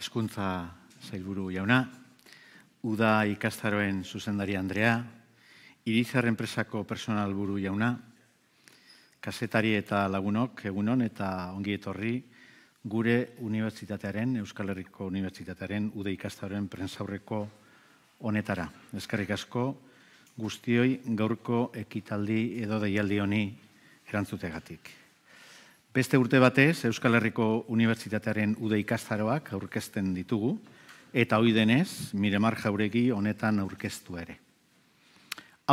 eskuntza zailburu jauna, Uda ikastaroen zuzendari Andrea, Irizar enpresako personal buru jauna, kasetari eta lagunok egunon eta ongi etorri gure unibertsitatearen, Euskal Herriko Unibertsitatearen Uda ikastaroen prensaurreko honetara. Eskarrik asko guztioi gaurko ekitaldi edo deialdi honi erantzutegatik. Beste urte batez, Euskal Herriko Unibertsitatearen ude ikastaroak aurkezten ditugu, eta hoi denez, Miremar Jauregi honetan aurkeztu ere.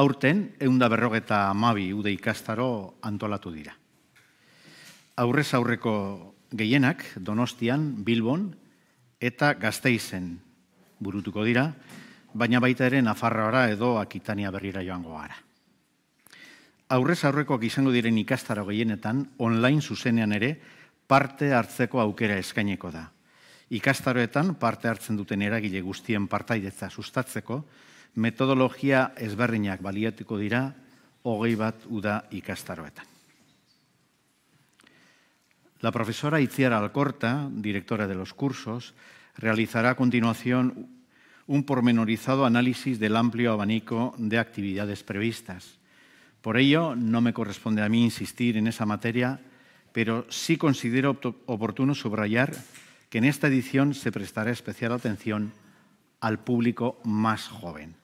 Aurten, eunda berrogeta amabi ude ikastaro antolatu dira. Aurrez aurreko gehienak, Donostian, Bilbon, eta Gasteizen burutuko dira, baina baita ere Nafarroara edo Akitania berrira joango gara aurrez aurrekoak izango diren ikastaro gehienetan, online zuzenean ere, parte hartzeko aukera eskaineko da. Ikastaroetan parte hartzen duten eragile guztien partaidetza sustatzeko, metodologia ezberdinak baliatuko dira, hogei bat uda ikastaroetan. La profesora Itziar Alcorta, directora de los cursos, realizará a continuación un pormenorizado análisis del amplio abanico de actividades previstas. Por ello, no me corresponde a mí insistir en esa materia, pero sí considero oportuno subrayar que en esta edición se prestará especial atención al público más joven.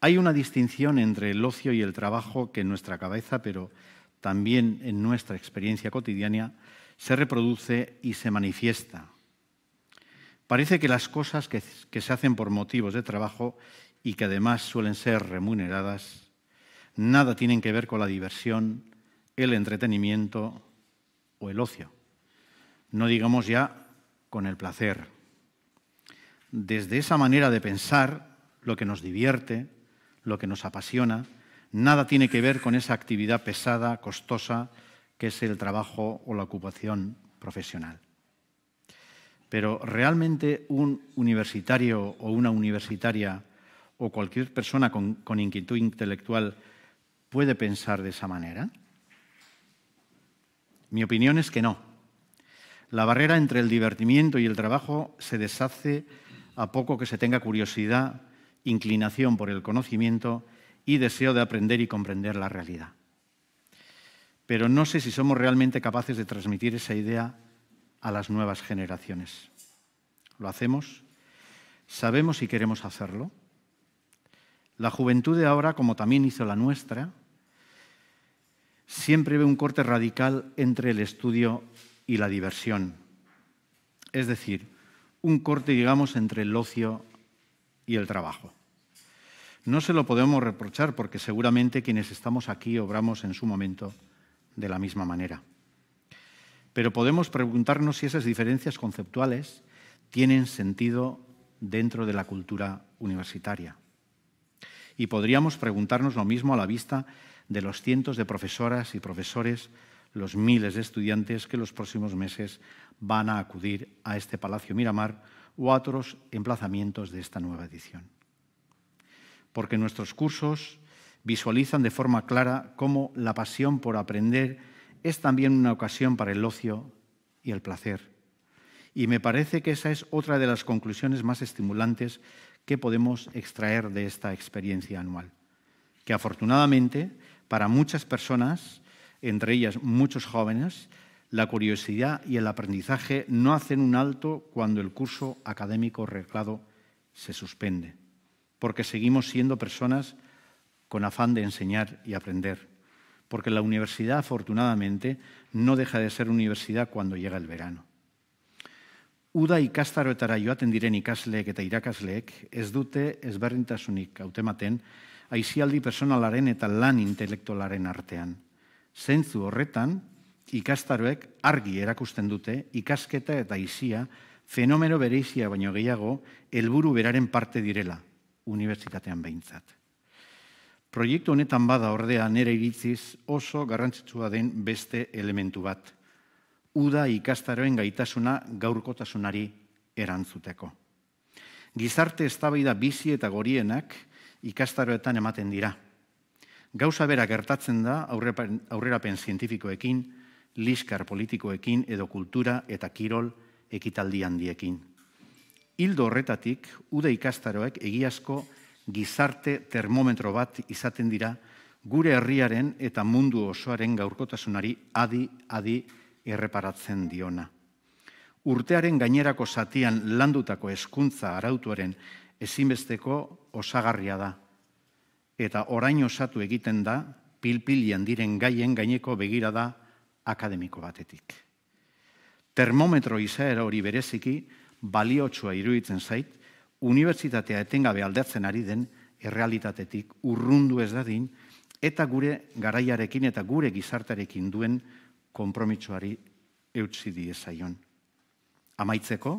Hay una distinción entre el ocio y el trabajo que en nuestra cabeza, pero también en nuestra experiencia cotidiana, se reproduce y se manifiesta. Parece que las cosas que, se hacen por motivos de trabajo y que además suelen ser remuneradas nada tienen que ver con la diversión, el entretenimiento o el ocio. No digamos ya con el placer. Desde esa manera de pensar, lo que nos divierte, lo que nos apasiona, nada tiene que ver con esa actividad pesada, costosa, que es el trabajo o la ocupación profesional. Pero realmente un universitario o una universitaria o cualquier persona con, con inquietud intelectual puede pensar de esa manera? Mi opinión es que no. La barrera entre el divertimiento y el trabajo se deshace a poco que se tenga curiosidad, inclinación por el conocimiento y deseo de aprender y comprender la realidad. Pero no sé si somos realmente capaces de transmitir esa idea a las nuevas generaciones. ¿Lo hacemos? ¿Sabemos y queremos hacerlo? La juventud de ahora, como también hizo la nuestra, siempre ve un corte radical entre el estudio y la diversión. Es decir, un corte, digamos, entre el ocio y el trabajo. No se lo podemos reprochar porque seguramente quienes estamos aquí obramos en su momento de la misma manera. Pero podemos preguntarnos si esas diferencias conceptuales tienen sentido dentro de la cultura universitaria. Y podríamos preguntarnos lo mismo a la vista de los cientos de profesoras y profesores, los miles de estudiantes que los próximos meses van a acudir a este Palacio Miramar u otros emplazamientos de esta nueva edición. Porque nuestros cursos visualizan de forma clara cómo la pasión por aprender es también una ocasión para el ocio y el placer. Y me parece que esa es otra de las conclusiones más estimulantes que podemos extraer de esta experiencia anual, que afortunadamente para muchas personas, entre ellas muchos jóvenes, la curiosidad y el aprendizaje no hacen un alto cuando el curso académico reglado se suspende, porque seguimos siendo personas con afán de enseñar y aprender, porque la universidad afortunadamente no deja de ser universidad cuando llega el verano. Uda ikastaroetara joaten diren ikasleek eta irakasleek es dute ezberdintasunik autematen aizialdi personalaren eta lan intelektualaren artean. Zentzu horretan, ikastaroek argi erakusten dute ikasketa eta aizia fenomeno bereizia baino gehiago helburu beraren parte direla, unibertsitatean behintzat. Proiektu honetan bada ordea nere iritziz oso garrantzitsua den beste elementu bat. Uda ikastaroen gaitasuna gaurkotasunari erantzuteko. Gizarte eztabaida bizi eta gorienak, ikastaroetan ematen dira. Gauza bera gertatzen da aurrerapen zientifikoekin, liskar politikoekin edo kultura eta kirol ekitaldi handiekin. Hildo horretatik, ude ikastaroek egiazko gizarte termometro bat izaten dira gure herriaren eta mundu osoaren gaurkotasunari adi-adi erreparatzen diona. Urtearen gainerako zatian landutako eskuntza arautuaren ezinbesteko osagarria da. Eta orain osatu egiten da, pilpilian diren gaien gaineko begirada akademiko batetik. Termometro izaera hori bereziki, baliotsua iruditzen zait, unibertsitatea etengabe aldatzen ari den errealitatetik urrundu ez dadin, eta gure garaiarekin eta gure gizartarekin duen konpromitsuari eutzi diezaion. Amaitzeko, Amaitzeko,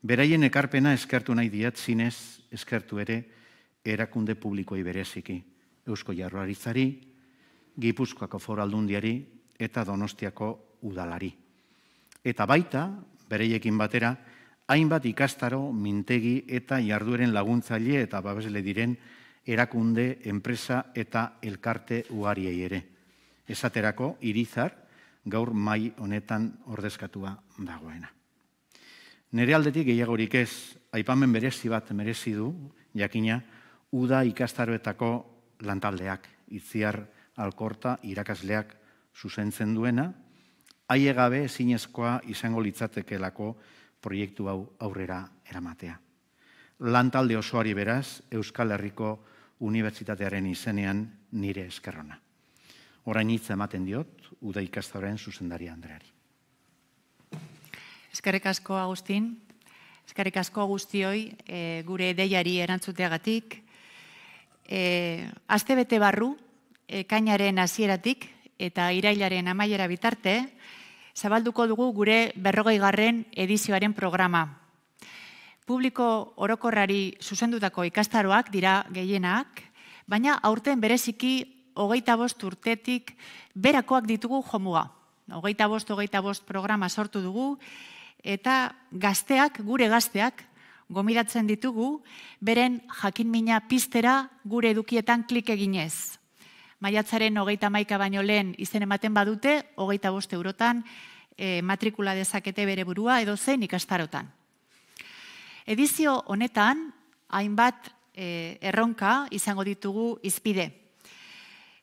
Beraien ekarpena eskertu nahi diat zinez eskertu ere erakunde publikoi bereziki. Eusko Jarroaritzari, Gipuzkoako Foraldundiari eta Donostiako Udalari. Eta baita, bereiekin batera, hainbat ikastaro, mintegi eta jardueren laguntzaile eta babesle diren erakunde, enpresa eta elkarte uariei ere. Esaterako, irizar, gaur mai honetan ordezkatua dagoena. Nere aldetik gehiagorik ez, aipamen berezi bat merezi du, jakina, uda ikastaroetako lantaldeak, itziar alkorta irakasleak zuzentzen duena, haie gabe ezinezkoa izango litzatekelako proiektu hau aurrera eramatea. Lantalde osoari beraz, Euskal Herriko Unibertsitatearen izenean nire eskerrona. Orain hitz ematen diot, uda ikastaroen zuzendari Andreari. Eskerrik asko Agustin. Eskerrik asko guztioi e, gure deiari erantzuteagatik. E, eh, azte bete barru, e, kainaren hasieratik eta irailaren amaiera bitarte, zabalduko dugu gure berrogei garren edizioaren programa. Publiko orokorrari zuzendutako ikastaroak dira gehienak, baina aurten bereziki hogeita bost urtetik berakoak ditugu jomua. Hogeita bost, hogeita bost programa sortu dugu, eta gazteak, gure gazteak, gomidatzen ditugu, beren jakinmina piztera gure edukietan klik eginez. Maiatzaren hogeita maika baino lehen izen ematen badute, hogeita boste eurotan eh, matrikula dezakete bere burua edo zein ikastarotan. Edizio honetan, hainbat e, erronka izango ditugu izpide.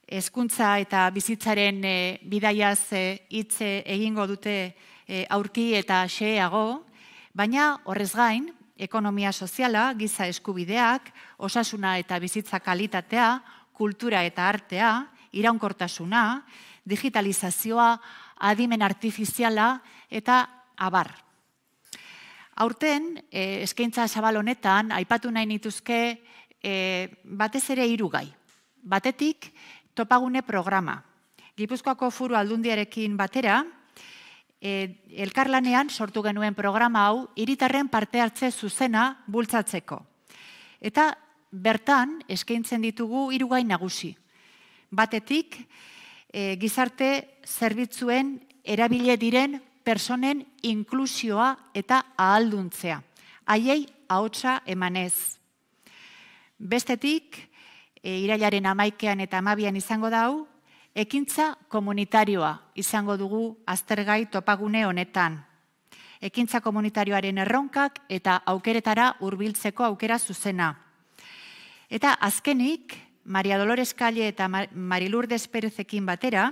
Hezkuntza eta bizitzaren e, bidaiaz hitze egingo dute E, aurki eta xeago, baina horrez gain, ekonomia soziala, giza eskubideak, osasuna eta bizitza kalitatea, kultura eta artea, iraunkortasuna, digitalizazioa, adimen artifiziala eta abar. Aurten, e, eskaintza zabal honetan, aipatu nahi nituzke e, batez ere irugai. Batetik, topagune programa. Gipuzkoako furu aldundiarekin batera, E, elkarlanean sortu genuen programa hau hiritarren parte hartze zuzena bultzatzeko. Eta bertan eskaintzen ditugu hiru nagusi. Batetik, e, gizarte zerbitzuen erabile diren personen inklusioa eta ahalduntzea. Haiei ahotsa emanez. Bestetik, e, irailaren amaikean eta 12 izango da hau, Ekintza komunitarioa izango dugu aztergai topagune honetan. Ekintza komunitarioaren erronkak eta aukeretara hurbiltzeko aukera zuzena. Eta azkenik, Maria Dolores Calle eta Marilurdes Perezekin batera,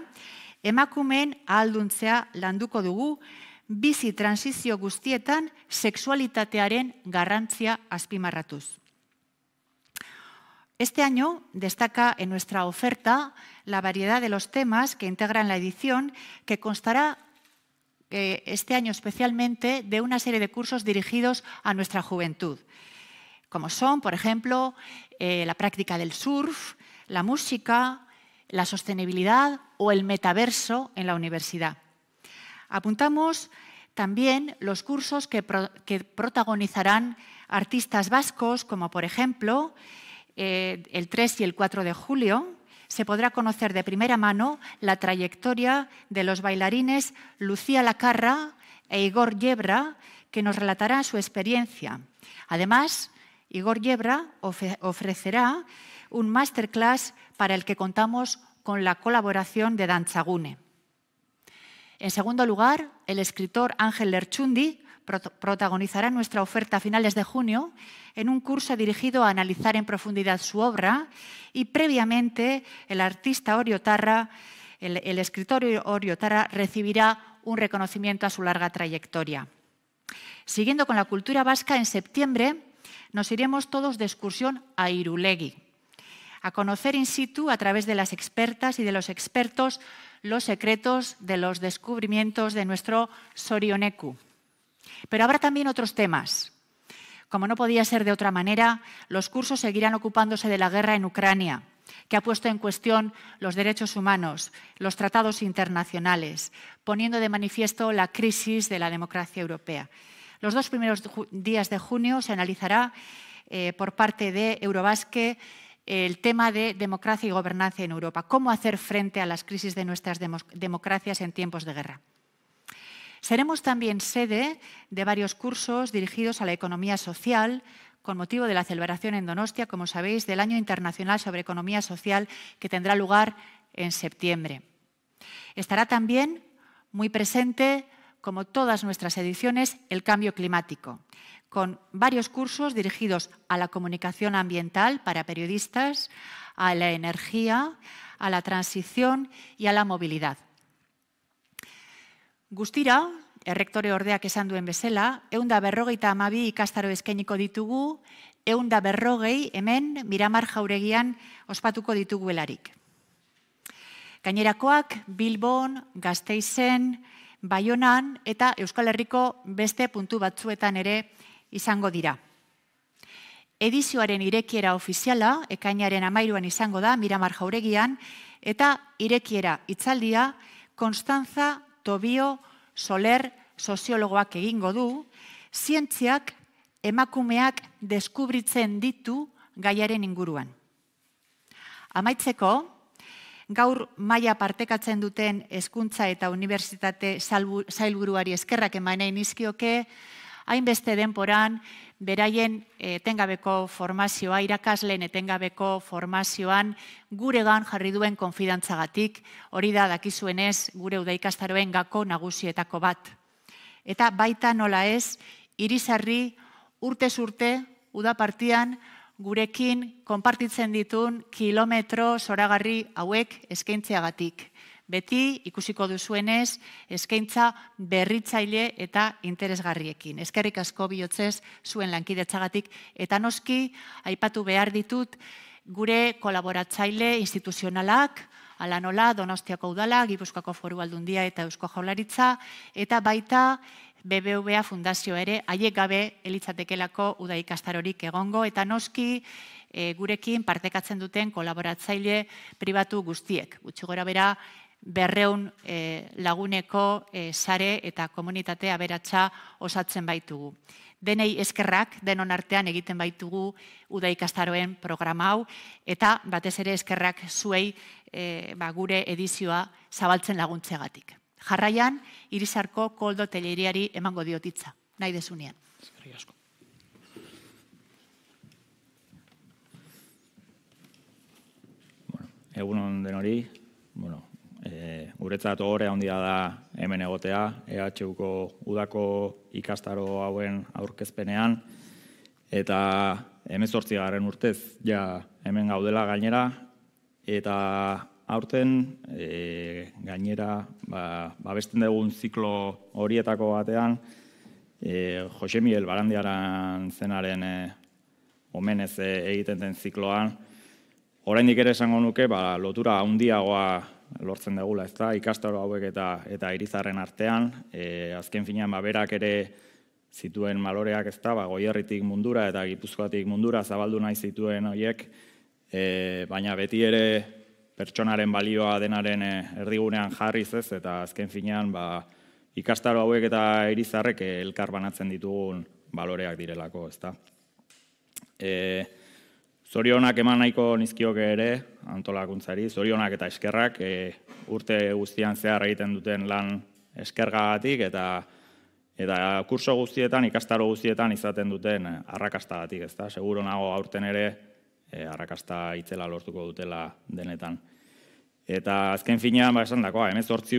emakumeen ahalduntzea landuko dugu, bizi transizio guztietan sexualitatearen garrantzia azpimarratuz. Este año destaca en nuestra oferta la variedad de los temas que integran la edición, que constará eh, este año especialmente de una serie de cursos dirigidos a nuestra juventud, como son, por ejemplo, eh, la práctica del surf, la música, la sostenibilidad o el metaverso en la universidad. Apuntamos también los cursos que, protagonizarán artistas vascos, como por ejemplo eh, el 3 y el 4 de julio, se podrá conocer de primera mano la trayectoria de los bailarines Lucía Lacarra e Igor Yebra, que nos relatarán su experiencia. Además, Igor Yebra ofrecerá un masterclass para el que contamos con la colaboración de Danzagune. En segundo lugar, el escritor Ángel Lerchundi protagonizará nuestra oferta a finales de junio en un curso dirigido a analizar en profundidad su obra y previamente el artista Oriotarra, el, el escritor Oriotarra recibirá un reconocimiento a su larga trayectoria. Siguiendo con la cultura vasca, en septiembre nos iremos todos de excursión a Irulegui, a conocer in situ a través de las expertas y de los expertos los secretos de los descubrimientos de nuestro Sorioneku. Pero habrá también otros temas. Como no podía ser de otra manera, los cursos seguirán ocupándose de la guerra en Ucrania, que ha puesto en cuestión los derechos humanos, los tratados internacionales, poniendo de manifiesto la crisis de la democracia europea. Los dos primeros días de junio se analizará eh, por parte de Eurobasque el tema de democracia y gobernanza en Europa, cómo hacer frente a las crisis de nuestras democracias en tiempos de guerra. Seremos también sede de varios cursos dirigidos a la economía social, con motivo de la celebración en Donostia, como sabéis, del Año Internacional sobre Economía Social, que tendrá lugar en septiembre. Estará también muy presente, como todas nuestras ediciones, el cambio climático, con varios cursos dirigidos a la comunicación ambiental para periodistas, a la energía, a la transición y a la movilidad. Guztira, errektore ordeak esan duen bezala, eunda berrogeita amabi ikastaro eskainiko ditugu, eunda berrogei hemen Miramar jauregian ospatuko ditugu elarik. Gainerakoak Bilbon, Gazteizen, Baionan eta Euskal Herriko beste puntu batzuetan ere izango dira. Edizioaren irekiera ofiziala, ekainaren amairuan izango da Miramar jauregian, eta irekiera itzaldia Konstantza... Tobio Soler soziologoak egingo du, zientziak emakumeak deskubritzen ditu gaiaren inguruan. Amaitzeko, gaur maila partekatzen duten hezkuntza eta unibertsitate sailburuari eskerrak emanei nizkioke, hainbeste denporan, beraien eh, etengabeko formazioa, irakasleen etengabeko formazioan, gure gan jarri duen konfidantzagatik, hori da dakizuenez gure udaikastaroen gako nagusietako bat. Eta baita nola ez, irizarri urte zurte, udapartian, gurekin konpartitzen ditun kilometro zoragarri hauek eskaintzeagatik. Beti ikusiko duzuenez, eskaintza berritzaile eta interesgarriekin. Eskerrik asko bihotzez zuen lankidetzagatik eta noski aipatu behar ditut gure kolaboratzaile instituzionalak, ala nola Donostiako udala, Gipuzkoako Foru Aldundia eta Eusko Jaurlaritza eta baita BBVA Fundazio ere haiek gabe elitzatekelako uda ikastarorik egongo eta noski eh, gurekin partekatzen duten kolaboratzaile pribatu guztiek. Gutxi gora bera, berreun eh, laguneko eh, sare eta komunitatea aberatsa osatzen baitugu. Denei eskerrak denon artean egiten baitugu uda ikastaroen programa hau eta batez ere eskerrak zuei eh, ba, gure edizioa zabaltzen laguntzegatik. Jarraian, irisarko koldo teleriari emango diotitza, nahi desunean. Eskerri asko. egunon denori, E, guretzat horre handia da hemen egotea, EHUko udako ikastaro hauen aurkezpenean, eta hemen sortzi garen urtez, ja hemen gaudela gainera, eta aurten e, gainera ba, babesten dugun ziklo horietako batean, e, Jose Miguel Barandiaran zenaren e, omenez e, egiten den zikloan, Oraindik ere esango nuke, ba, lotura handiagoa lortzen dagula, ez ikastaro hauek eta eta irizarren artean, e, azken finean, ba, berak ere zituen maloreak, ez da, ba, goierritik mundura eta gipuzkoatik mundura zabaldu nahi zituen horiek, e, baina beti ere pertsonaren balioa denaren e, erdigunean jarriz ez, eta azken finean, ba, ikastaro hauek eta irizarrek e, elkar banatzen ditugun baloreak direlako, ezta. da. E, Zorionak eman nahiko nizkioke ere, antolakuntzari, zorionak eta eskerrak, e, urte guztian zehar egiten duten lan eskergagatik eta eta kurso guztietan, ikastaro guztietan izaten duten ez ezta? Seguro nago aurten ere e, arrakasta itzela lortuko dutela denetan. Eta azken finean, ba esan dakoa,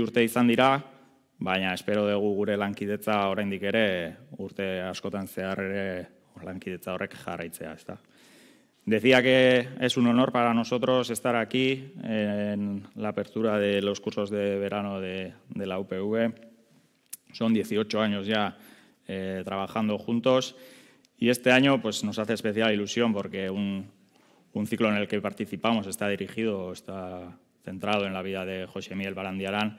urte izan dira, baina espero dugu gure lankidetza oraindik ere urte askotan zehar ere lankidetza horrek jarraitzea, ezta? da? Decía que es un honor para nosotros estar aquí en la apertura de los cursos de verano de, la UPV. Son 18 años ya eh, trabajando juntos y este año pues, nos hace especial ilusión porque un, ciclo en el que participamos está dirigido, está centrado en la vida de José Miguel Barandiarán,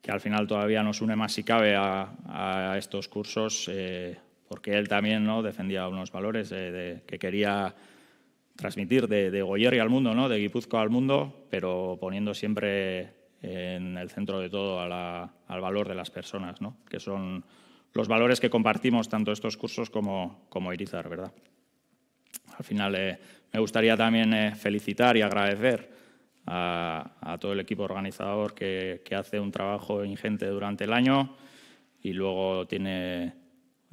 que al final todavía nos une más si cabe a, estos cursos, eh, porque él también ¿no? defendía unos valores eh, que quería transmitir de, de Goyerri al mundo, ¿no? de Guipúzcoa al mundo, pero poniendo siempre en el centro de todo al valor de las personas, que son los valores que compartimos tanto estos cursos como, como Irizar. ¿verdad? Al final eh, me gustaría también eh, felicitar y agradecer a, todo el equipo organizador que, que hace un trabajo ingente durante el año y luego tiene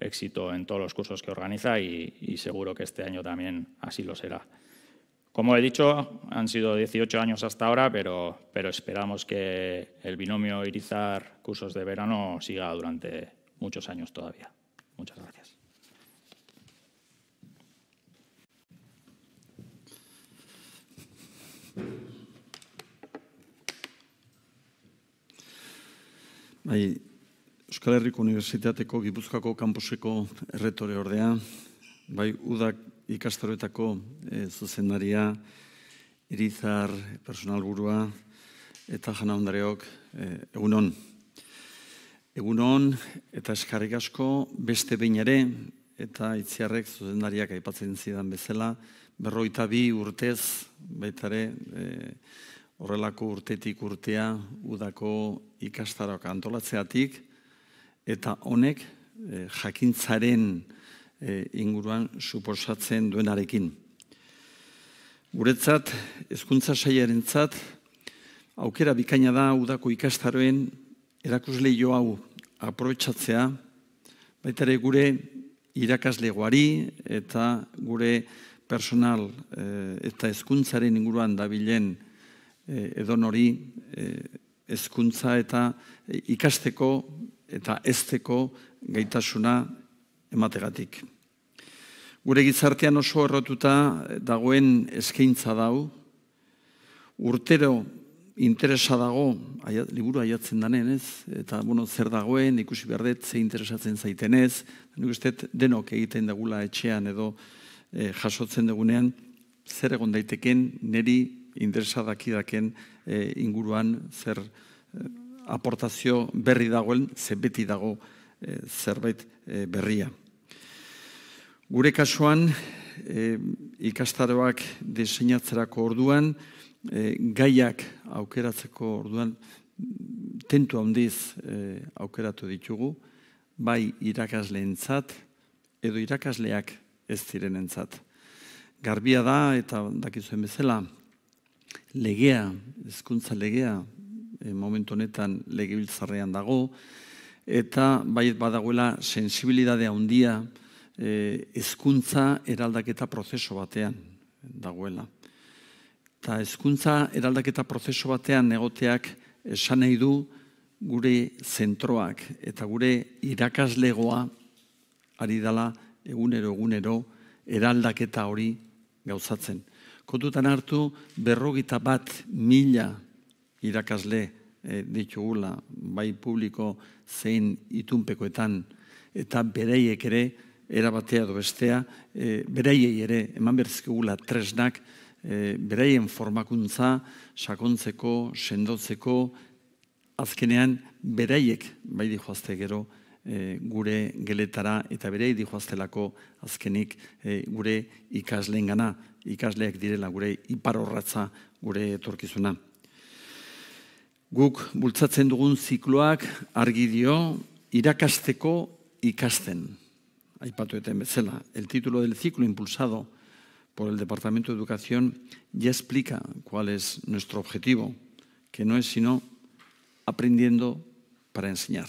éxito en todos los cursos que organiza y, seguro que este año también así lo será. Como he dicho, han sido 18 años hasta ahora, pero, pero esperamos que el binomio Irizar Cursos de Verano siga durante muchos años todavía. Muchas gracias. Euskal Herriko Unibertsitateko Gipuzkako Kampuseko Erretore Ordea, bai Udak Ikastaroetako e, Zuzendaria, Irizar Personal Burua, eta jana ondareok, e, eh, egunon. Egunon, eta eskarrik asko, beste ere eta itziarrek Zuzendariak aipatzen zidan bezala, berroita bi urtez, baitare, eh, horrelako urtetik urtea, Udako Ikastaroak antolatzeatik, eta honek eh, jakintzaren eh, inguruan suposatzen duenarekin. Guretzat, hezkuntza saiarentzat aukera bikaina da udako ikastaroen erakusle jo hau aprobetsatzea, baita ere gure irakaslegoari eta gure personal eh, eta ezkuntzaren inguruan dabilen e, edon hori hezkuntza eta ikasteko eta ezteko gaitasuna emategatik. Gure gizartean oso errotuta dagoen eskaintza dau, urtero interesa dago, liburu aiatzen danen ez, eta bueno, zer dagoen, ikusi behar dut, ze interesatzen zaiten ez, denok egiten dagula etxean edo e, jasotzen dugunean, zer egon daiteken, niri interesadakidaken eh, inguruan zer eh, aportazio berri dagoen, zebeti dago eh, zerbait eh, berria. Gure kasuan, e, ikastaroak diseinatzerako orduan, gaiak aukeratzeko orduan, tentu handiz aukeratu ditugu, bai irakasleentzat edo irakasleak ez zirenentzat. Garbia da eta dakizuen bezala legea, hezkuntza legea e, momentu honetan legibiltzarrean dago, eta bai badagoela sensibilidadea handia e, eh, ezkuntza eraldaketa prozeso batean dagoela. Eta ezkuntza eraldaketa prozeso batean egoteak esan nahi du gure zentroak eta gure irakaslegoa ari dala egunero egunero eraldaketa hori gauzatzen. Kontutan hartu berrogita bat mila irakasle e, ditugula, bai publiko zein itunpekoetan, eta bereiek ere, erabatea do bestea, e, eh, bereiei ere, eman berzikugula tresnak, e, eh, bereien formakuntza, sakontzeko, sendotzeko, azkenean bereiek, bai dihoazte gero, e, gure geletara, eta berei dihoazte lako azkenik e, gure ikasleengana, ikasleak direla gure iparorratza gure etorkizuna. Guk bultzatzen dugun zikloak argi dio irakasteko ikasten. el título del ciclo impulsado por el Departamento de Educación ya explica cuál es nuestro objetivo, que no es sino aprendiendo para enseñar.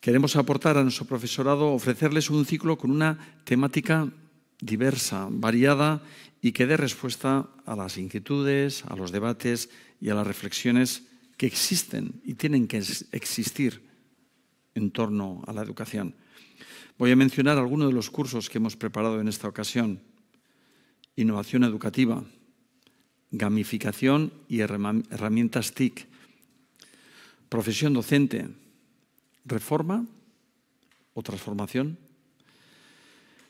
Queremos aportar a nuestro profesorado, ofrecerles un ciclo con una temática diversa, variada y que dé respuesta a las inquietudes, a los debates y a las reflexiones que existen y tienen que existir en torno a la educación. Voy a mencionar algunos de los cursos que hemos preparado en esta ocasión. Innovación educativa, gamificación y herramientas TIC, profesión docente, reforma o transformación.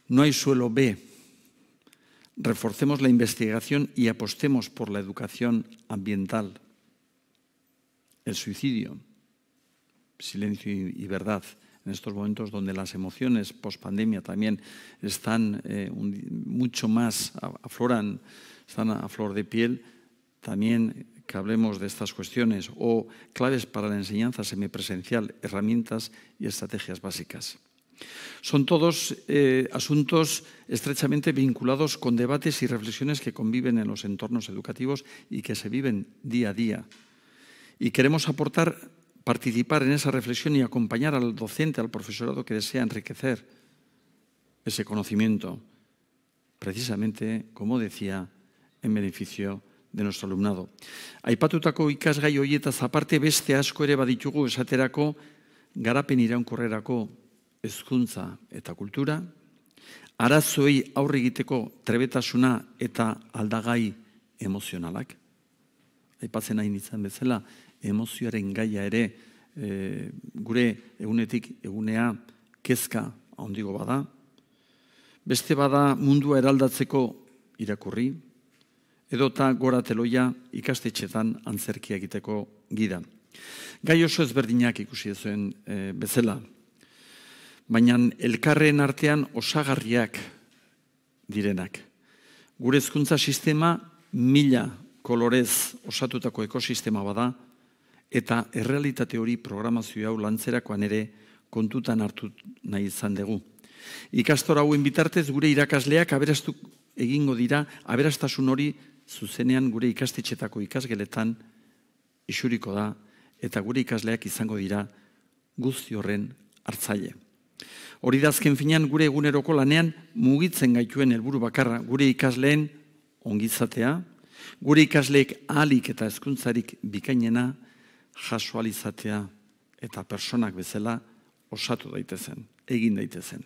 No hay suelo B. Reforcemos la investigación y apostemos por la educación ambiental el suicidio, silencio y, verdad, en estos momentos donde las emociones post-pandemia también están eh, mucho más afloran, están a, flor de piel, también que hablemos de estas cuestiones o claves para la enseñanza semipresencial, herramientas y estrategias básicas. Son todos eh, asuntos estrechamente vinculados con debates y reflexiones que conviven en los entornos educativos y que se viven día a día Y queremos aportar, participar en esa reflexión y acompañar al docente, al profesorado que desea enriquecer ese conocimiento, precisamente, como decía, en beneficio de nuestro alumnado. Aipatutako ikasgai hoietaz aparte beste asko ere baditugu esaterako garapen iraunkorrerako hezkuntza eta kultura, arazoei aurre egiteko trebetasuna eta aldagai emozionalak. Aipatzen hain izan bezala, emozioaren gaia ere eh, gure egunetik egunea kezka ahondigo bada. Beste bada mundua eraldatzeko irakurri, edota gora teloia ikastetxetan antzerkia egiteko gida. Gai oso ezberdinak ikusi ezuen e, eh, bezala. Baina elkarren artean osagarriak direnak. Gure hezkuntza sistema mila kolorez osatutako ekosistema bada, eta errealitate hori programazio hau lantzerakoan ere kontutan hartu nahi izan dugu. Ikastor hauen bitartez gure irakasleak aberastu egingo dira aberastasun hori zuzenean gure ikastetxetako ikasgeletan isuriko da eta gure ikasleak izango dira guzti horren hartzaile. Hori da azken finean gure eguneroko lanean mugitzen gaituen helburu bakarra gure ikasleen ongizatea, gure ikasleek ahalik eta hezkuntzarik bikainena jasualizatea eta personak bezala osatu daitezen, egin daitezen.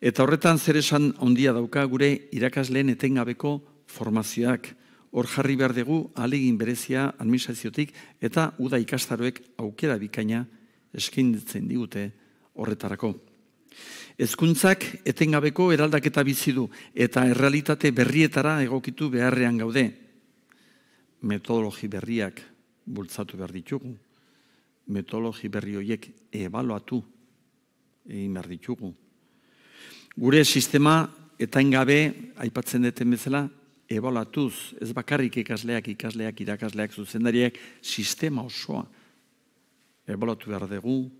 Eta horretan zer esan ondia dauka gure irakasleen etengabeko formazioak, hor jarri behar dugu alegin berezia administraziotik eta uda ikastaroek aukera bikaina eskindetzen digute horretarako. Ezkuntzak etengabeko eraldaketa bizi du eta errealitate berrietara egokitu beharrean gaude. Metodologi berriak, bultzatu behar ditugu. Metologi berri horiek ebaluatu egin behar ditugu. Gure sistema eta ingabe aipatzen duten bezala, ebaloatuz. ez bakarrik ikasleak, ikasleak, irakasleak, zuzendariak, sistema osoa ebaluatu behar dugu,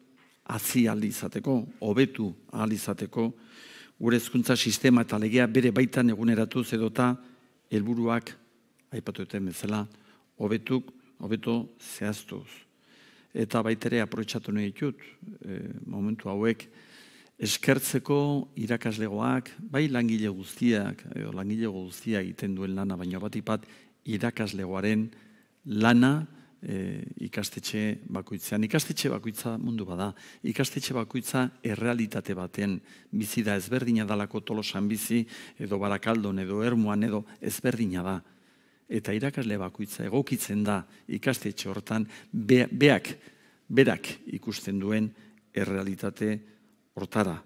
hazi izateko, hobetu izateko, gure hezkuntza sistema eta legea bere baitan eguneratuz edota helburuak aipatu duten bezala hobetuk hobeto zehaztuz. Eta baitere aprotxatu nahi ditut, e, momentu hauek, eskertzeko irakaslegoak, bai langile guztiak, edo langile guztia egiten duen lana, baina bat ipat irakaslegoaren lana e, ikastetxe bakoitzean. Ikastetxe bakoitza mundu bada, ikastetxe bakoitza errealitate baten, bizi da ezberdina dalako tolosan bizi, edo barakaldon, edo ermuan, edo ezberdina da eta irakasle bakoitza egokitzen da ikastetxe hortan beak berak ikusten duen errealitate hortara.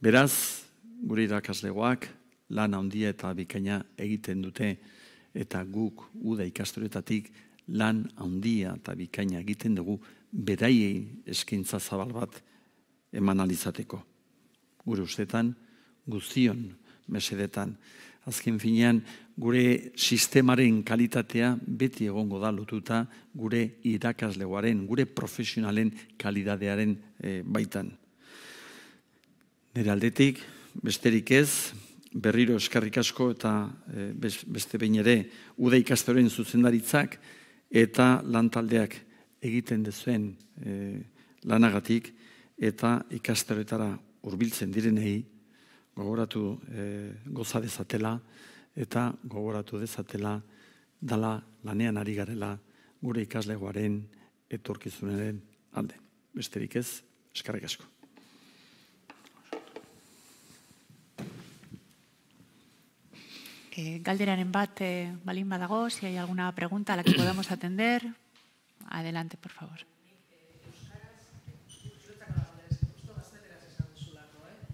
Beraz, gure irakaslegoak lan handia eta bikaina egiten dute eta guk uda ikastoretatik lan handia eta bikaina egiten dugu beraiei eskintza zabal bat eman alizateko. Gure ustetan guztion mesedetan azken finean, gure sistemaren kalitatea beti egongo da lotuta gure irakaslegoaren, gure profesionalen kalidadearen eh, baitan. Nere aldetik, besterik ez, berriro eskarrik asko eta eh, beste behin ere ude ikastoren zuzendaritzak eta lantaldeak egiten dezuen eh, lanagatik eta ikastoretara hurbiltzen direnei gogoratu eh, goza dezatela eta gogoratu dezatela dala lanean ari garela gure ikaslegoaren etorkizunaren alde. Besterik ez, eskarrik asko. Eh, galderaren bat eh, balin badago, si hay alguna pregunta a la que podamos atender, adelante, por favor. Eh, eh,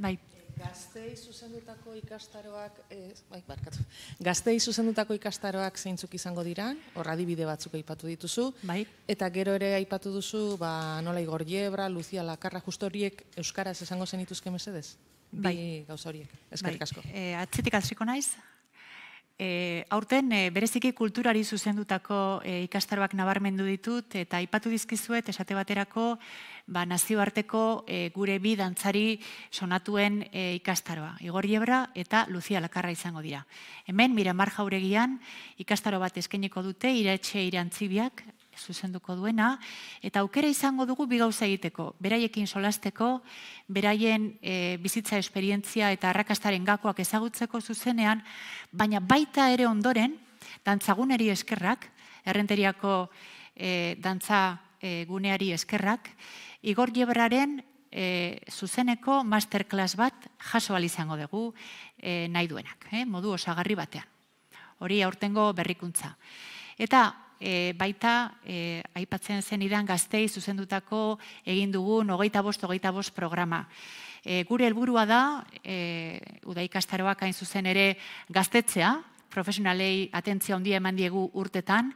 bai gaztei zuzendutako ikastaroak, eh, bai, barkatu, gaztei zuzendutako ikastaroak zeintzuk izango dira, horra dibide batzuk aipatu dituzu, bai. eta gero ere aipatu duzu, ba, nola Igor Jebra, Lucia Lakarra, justo horiek Euskaraz esango zenituzke mesedez? Bai. Bi gauza horiek, bai. eskerrik asko. Eh, E, atzitik naiz, E, aurten eh, bereziki kulturari zuzendutako e, ikastaroak nabarmendu ditut eta ipatu dizkizuet esate baterako ba, nazioarteko gure bi dantzari sonatuen e, ikastaroa. Igor Jebra eta Lucia Lakarra izango dira. Hemen Miramar Jauregian ikastaro bat eskeniko dute iretxe irantzibiak zuzenduko duena, eta aukera izango dugu bi gauza egiteko, beraiekin solasteko, beraien e, bizitza esperientzia eta arrakastaren gakoak ezagutzeko zuzenean, baina baita ere ondoren, dantzaguneri eskerrak, errenteriako e, dantza e, guneari eskerrak, Igor Jebraren e, zuzeneko masterclass bat jaso izango dugu e, nahi duenak, eh? modu osagarri batean. Hori aurtengo berrikuntza. Eta e, baita e, aipatzen zen idan gaztei zuzendutako egin dugun hogeita bost hogeita bost programa. E, gure helburua da, e, uda ikastaroak hain zuzen ere gaztetzea, profesionalei atentzia ondia eman diegu urtetan,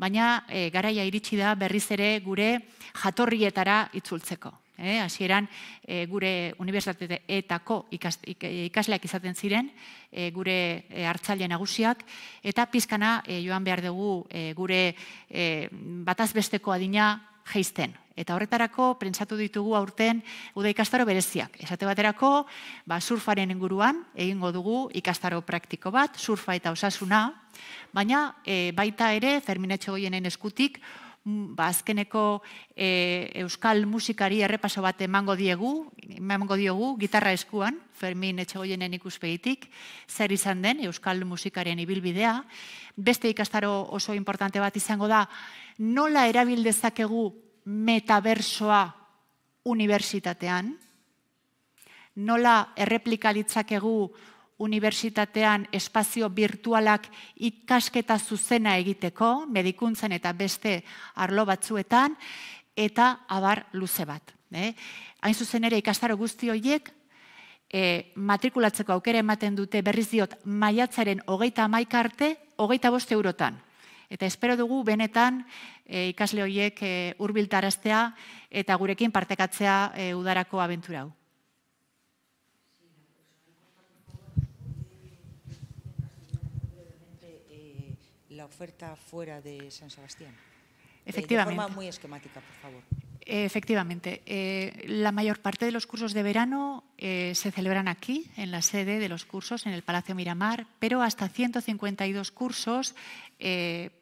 baina e, garaia iritsi da berriz ere gure jatorrietara itzultzeko. Eh, hasieran e, gure unibertsitateetako ikasleak izaten ziren, e, gure hartzaile nagusiak eta pizkana joan behar dugu e, gure e, batazbesteko adina jeisten. Eta horretarako prentsatu ditugu aurten uda ikastaro bereziak. Esate baterako, ba, surfaren inguruan egingo dugu ikastaro praktiko bat, surfa eta osasuna, baina e, baita ere Ferminetxo Goienen eskutik bazkeneko ba, e, euskal musikari errepaso bat emango diegu, emango diogu gitarra eskuan, Fermin Etxegoienen ikuspegitik, zer izan den euskal musikaren ibilbidea. Beste ikastaro oso importante bat izango da, nola erabil dezakegu metabersoa unibertsitatean, nola erreplikalitzakegu unibertsitatean espazio virtualak ikasketa zuzena egiteko, medikuntzen eta beste arlo batzuetan, eta abar luze bat. Eh? Hain zuzen ere ikastaro guzti horiek, eh, matrikulatzeko aukera ematen dute berriz diot maiatzaren hogeita maik arte, hogeita boste eurotan. Eta espero dugu benetan eh, ikasle horiek urbiltaraztea eta gurekin partekatzea udarako abentura oferta fuera de San Sebastián. Eh, efectivamente. de forma muy esquemática, por favor. Eh, efectivamente. Eh, la mayor parte de los cursos de verano se celebran aquí, en la sede de los cursos, en el Palacio Miramar, pero hasta 152 cursos,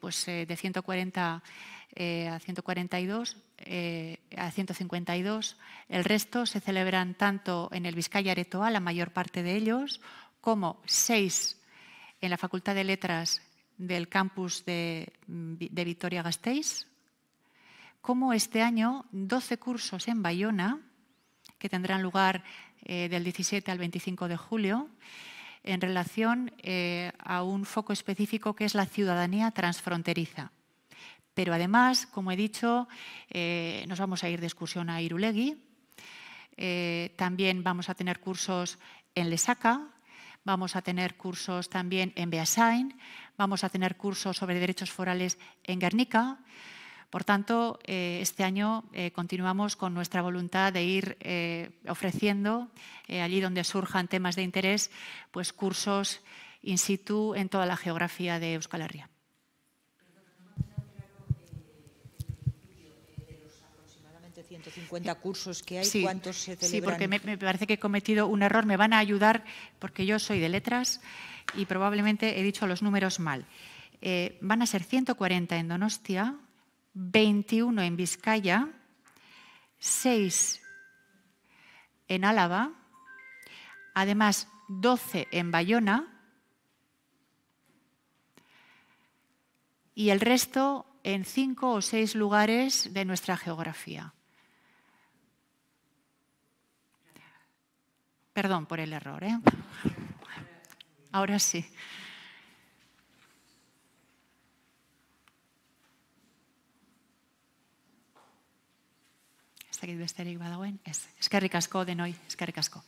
pues de 140 a 142, a 152. El resto se celebran tanto en el Vizcaya Aretoa, la mayor parte de ellos, como seis en la Facultad de Letras del campus de, victoria mm, Vitoria-Gasteiz, como este año 12 cursos en Bayona, que tendrán lugar eh, del 17 al 25 de julio, en relación eh, a un foco específico que es la ciudadanía transfronteriza. Pero además, como he dicho, eh, nos vamos a ir de excursión a Irulegui. también vamos a tener cursos en Lesaca, vamos a tener cursos también en Beasain, vamos a tener cursos sobre derechos forales en Guernica. Por tanto, eh, este año eh, continuamos con nuestra voluntad de ir eh, ofreciendo, allí donde surjan temas de interés, pues cursos in situ en toda la geografía de Euskal Herria. 150 cursos que hay, ¿cuántos se celebran? Sí, porque me, parece que he cometido un error. Me van a ayudar porque yo soy de letras y probablemente he dicho los números mal. Eh, van a ser 140 en Donostia, 21 en Vizcaya, 6 en Álava, además 12 en Bayona y el resto en cinco o seis lugares de nuestra geografía. Perdón por el error. ¿eh? Ahora sí. ez dakit besterik badagoen, ez, eskerrik asko denoi, eskerrik asko.